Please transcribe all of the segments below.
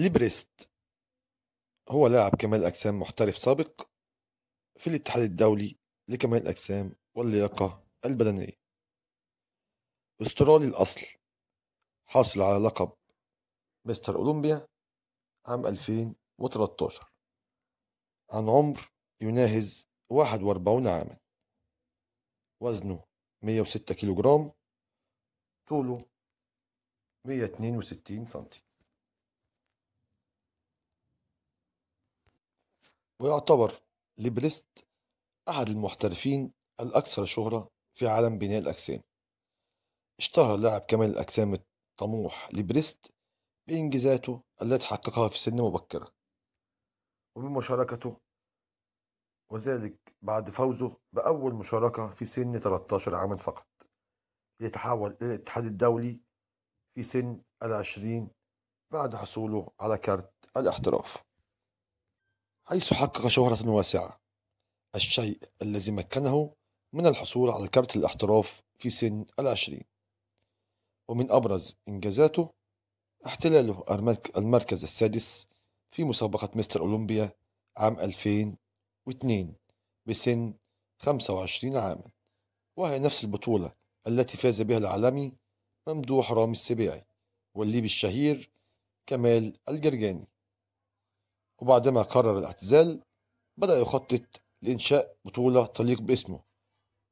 لبريست هو لاعب كمال أجسام محترف سابق في الاتحاد الدولي لكمال الأجسام واللياقة البدنية أسترالي الأصل حاصل على لقب مستر أولمبيا عام 2013 عن عمر يناهز 41 عاما وزنه 106 كيلو جرام طوله 162 سنتي ويعتبر ليبريست أحد المحترفين الأكثر شهرة في عالم بناء الأجسام اشتهر لاعب كمال الأجسام الطموح ليبريست بإنجازاته التي حققها في سن مبكرة وبمشاركته وذلك بعد فوزه بأول مشاركة في سن 13 عاما فقط ليتحول إلى الاتحاد الدولي في سن العشرين بعد حصوله على كارت الاحتراف حيث حقق شهرة واسعة الشيء الذي مكنه من الحصول على كرت الاحتراف في سن العشرين ومن أبرز إنجازاته احتلاله المركز السادس في مسابقة مستر أولمبيا عام 2002 بسن 25 عاما وهي نفس البطولة التي فاز بها العالمي ممدوح رامي السبيعي والليبي الشهير كمال الجرجاني وبعدما قرر الاعتزال بدأ يخطط لإنشاء بطولة تليق باسمه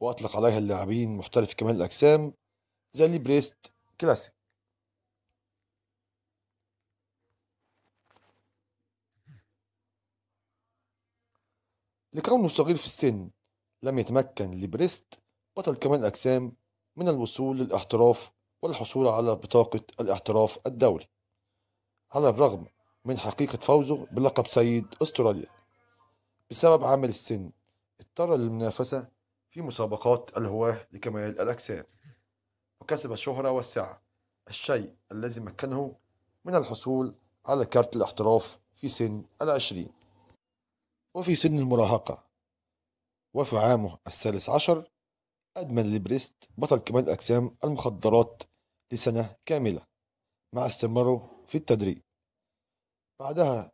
وأطلق عليها اللاعبين محترف كمال الأجسام زي ليبريست كلاسيك لكونه صغير في السن لم يتمكن لبريست بطل كمال الأجسام من الوصول للاحتراف والحصول على بطاقة الاحتراف الدولي على الرغم من حقيقة فوزه بلقب سيد أستراليا بسبب عامل السن اضطر للمنافسة في مسابقات الهواة لكمال الأجسام وكسب الشهرة والسعة الشيء الذي مكنه من الحصول على كارت الاحتراف في سن العشرين وفي سن المراهقة وفي عامه الثالث عشر أدمن لبريست بطل كمال الأجسام المخدرات لسنة كاملة مع استمراره في التدريب بعدها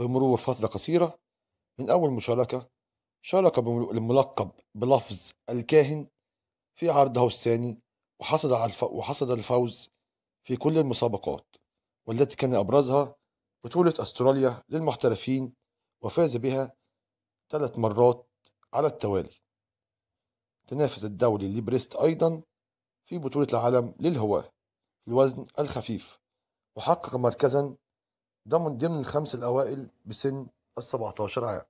بمرور فترة قصيرة من أول مشاركة شارك الملقب بلفظ الكاهن في عرضه الثاني وحصد على وحصد الفوز في كل المسابقات والتي كان أبرزها بطولة أستراليا للمحترفين وفاز بها ثلاث مرات على التوالي تنافس الدولي ليبريست أيضا في بطولة العالم للهواة الوزن الخفيف وحقق مركزا ده من ضمن الخمس الأوائل بسن ال 17 عام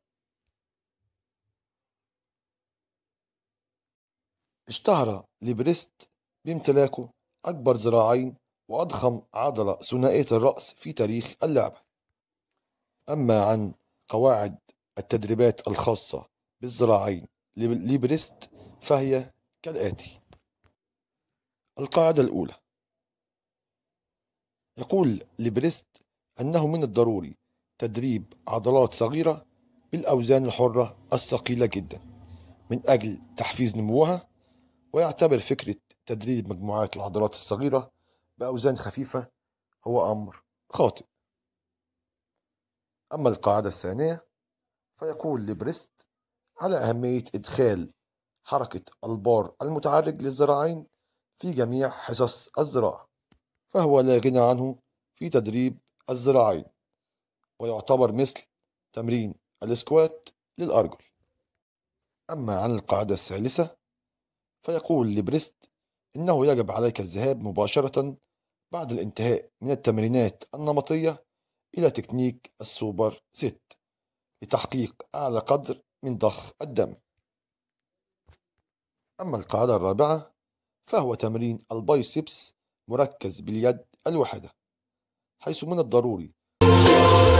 اشتهر ليبريست بامتلاكه أكبر ذراعين وأضخم عضلة ثنائية الرأس في تاريخ اللعبة أما عن قواعد التدريبات الخاصة بالذراعين ليبريست فهي كالآتي القاعدة الأولى يقول ليبريست أنه من الضروري تدريب عضلات صغيرة بالأوزان الحرة الثقيلة جدا من أجل تحفيز نموها ويعتبر فكرة تدريب مجموعات العضلات الصغيرة بأوزان خفيفة هو أمر خاطئ أما القاعدة الثانية فيقول لبريست على أهمية إدخال حركة البار المتعرج للذراعين في جميع حصص الزراعة فهو لا غنى عنه في تدريب الذراعين ويعتبر مثل تمرين الاسكوات للأرجل أما عن القاعدة الثالثة فيقول لبريست إنه يجب عليك الذهاب مباشرة بعد الانتهاء من التمرينات النمطية إلى تكنيك السوبر ست لتحقيق أعلى قدر من ضخ الدم أما القاعدة الرابعة فهو تمرين البايسبس مركز باليد الواحدة حيث من الضروري